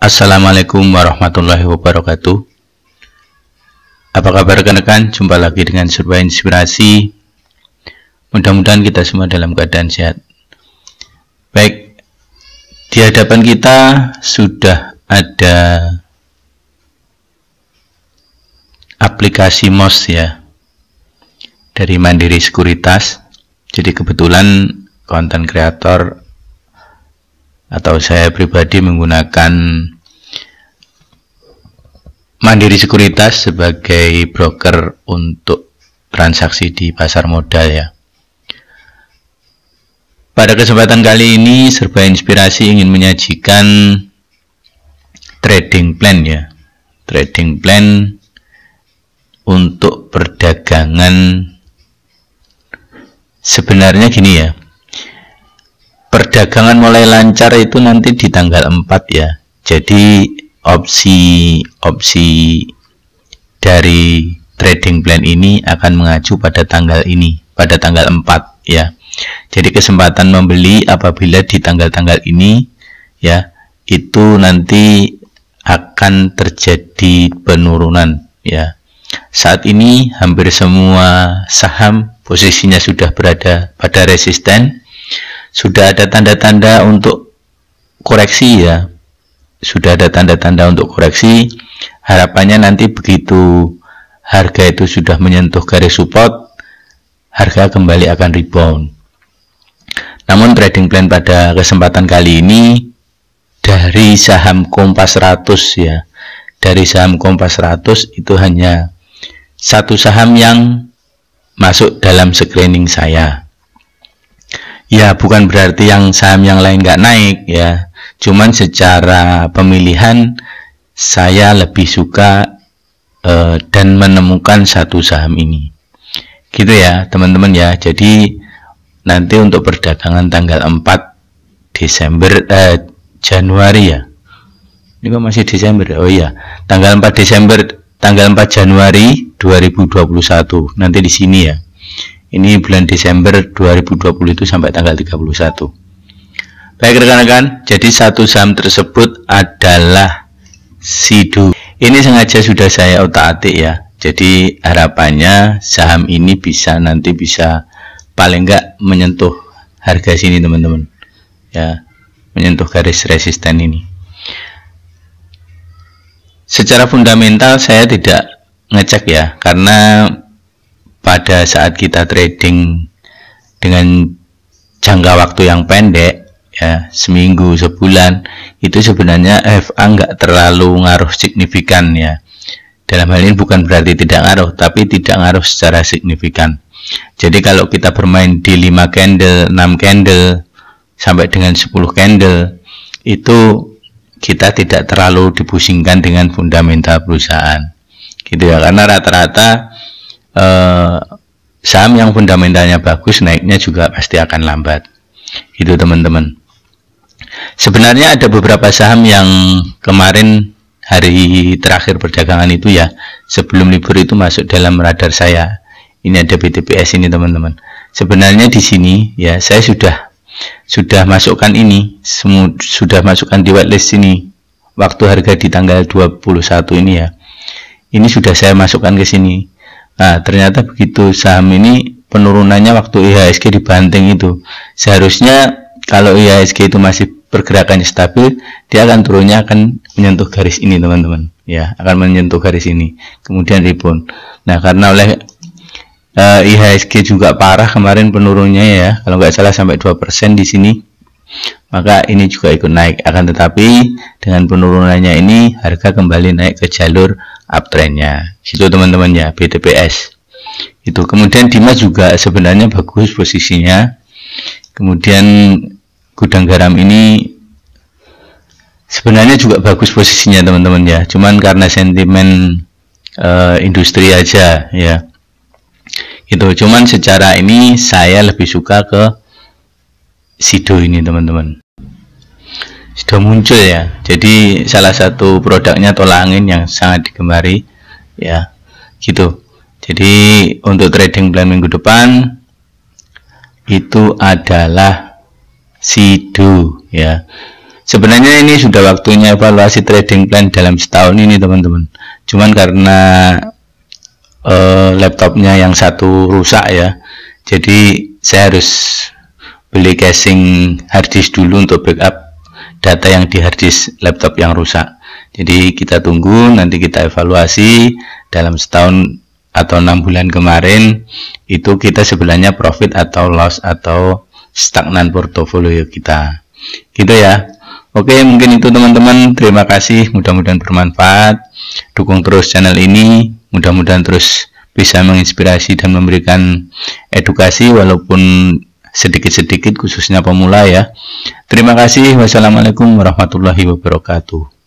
Assalamualaikum warahmatullahi wabarakatuh Apa kabar rekan-rekan? Jumpa lagi dengan Survei Inspirasi Mudah-mudahan kita semua dalam keadaan sehat Baik, di hadapan kita sudah ada aplikasi MOS ya dari Mandiri Sekuritas jadi kebetulan konten kreator atau saya pribadi menggunakan Mandiri Sekuritas sebagai broker untuk transaksi di pasar modal ya. Pada kesempatan kali ini Serba Inspirasi ingin menyajikan trading plan ya. Trading plan untuk perdagangan sebenarnya gini ya perdagangan mulai lancar itu nanti di tanggal 4 ya jadi opsi opsi dari trading plan ini akan mengacu pada tanggal ini pada tanggal 4 ya jadi kesempatan membeli apabila di tanggal-tanggal ini ya itu nanti akan terjadi penurunan ya saat ini hampir semua saham posisinya sudah berada pada resisten sudah ada tanda-tanda untuk koreksi ya sudah ada tanda-tanda untuk koreksi harapannya nanti begitu harga itu sudah menyentuh garis support harga kembali akan rebound namun trading plan pada kesempatan kali ini dari saham Kompas 100 ya dari saham Kompas 100 itu hanya satu saham yang masuk dalam screening saya ya bukan berarti yang saham yang lain nggak naik ya cuman secara pemilihan saya lebih suka uh, dan menemukan satu saham ini gitu ya teman-teman ya jadi nanti untuk perdagangan tanggal 4 Desember eh, Januari ya ini kok masih Desember ya? oh iya tanggal 4 Desember tanggal 4 Januari 2021 nanti di sini ya ini bulan Desember 2020 itu sampai tanggal 31 baik rekan-rekan jadi satu saham tersebut adalah Sidu ini sengaja sudah saya otak-atik ya jadi harapannya saham ini bisa nanti bisa paling enggak menyentuh harga sini teman-teman ya menyentuh garis resisten ini secara fundamental saya tidak ngecek ya karena pada saat kita trading dengan jangka waktu yang pendek ya seminggu sebulan itu sebenarnya FA nggak terlalu ngaruh signifikan ya dalam hal ini bukan berarti tidak ngaruh tapi tidak ngaruh secara signifikan jadi kalau kita bermain di 5 candle 6 candle sampai dengan 10 candle itu kita tidak terlalu dipusingkan dengan fundamental perusahaan gitu ya karena rata-rata eh, saham yang fundamentalnya bagus naiknya juga pasti akan lambat itu teman-teman sebenarnya ada beberapa saham yang kemarin hari terakhir perdagangan itu ya sebelum libur itu masuk dalam radar saya ini ada BTPS ini teman-teman sebenarnya di sini ya saya sudah sudah masukkan ini sudah masukkan di whitelist ini waktu harga di tanggal 21 ini ya ini sudah saya masukkan ke sini Nah, ternyata begitu saham ini penurunannya waktu IHSG dibanting itu. Seharusnya kalau IHSG itu masih pergerakannya stabil, dia akan turunnya akan menyentuh garis ini, teman-teman. Ya, akan menyentuh garis ini. Kemudian rebound. Nah, karena oleh uh, eh, IHSG juga parah kemarin penurunnya ya, kalau nggak salah sampai 2% di sini. Maka ini juga ikut naik. Akan tetapi dengan penurunannya ini harga kembali naik ke jalur uptrendnya situ teman-teman ya BTPS itu kemudian Dimas juga sebenarnya bagus posisinya kemudian gudang garam ini sebenarnya juga bagus posisinya teman-teman ya cuman karena sentimen uh, industri aja ya itu cuman secara ini saya lebih suka ke Sido ini teman-teman sudah muncul ya jadi salah satu produknya tolak angin yang sangat digemari ya gitu jadi untuk trading plan minggu depan itu adalah sidu ya sebenarnya ini sudah waktunya evaluasi trading plan dalam setahun ini teman-teman cuman karena uh, laptopnya yang satu rusak ya jadi saya harus beli casing harddisk dulu untuk backup data yang di harddisk laptop yang rusak. Jadi kita tunggu nanti kita evaluasi dalam setahun atau enam bulan kemarin itu kita sebenarnya profit atau loss atau stagnan portofolio kita. Gitu ya. Oke, mungkin itu teman-teman. Terima kasih, mudah-mudahan bermanfaat. Dukung terus channel ini, mudah-mudahan terus bisa menginspirasi dan memberikan edukasi walaupun sedikit-sedikit khususnya pemula ya. Terima kasih. Wassalamualaikum warahmatullahi wabarakatuh.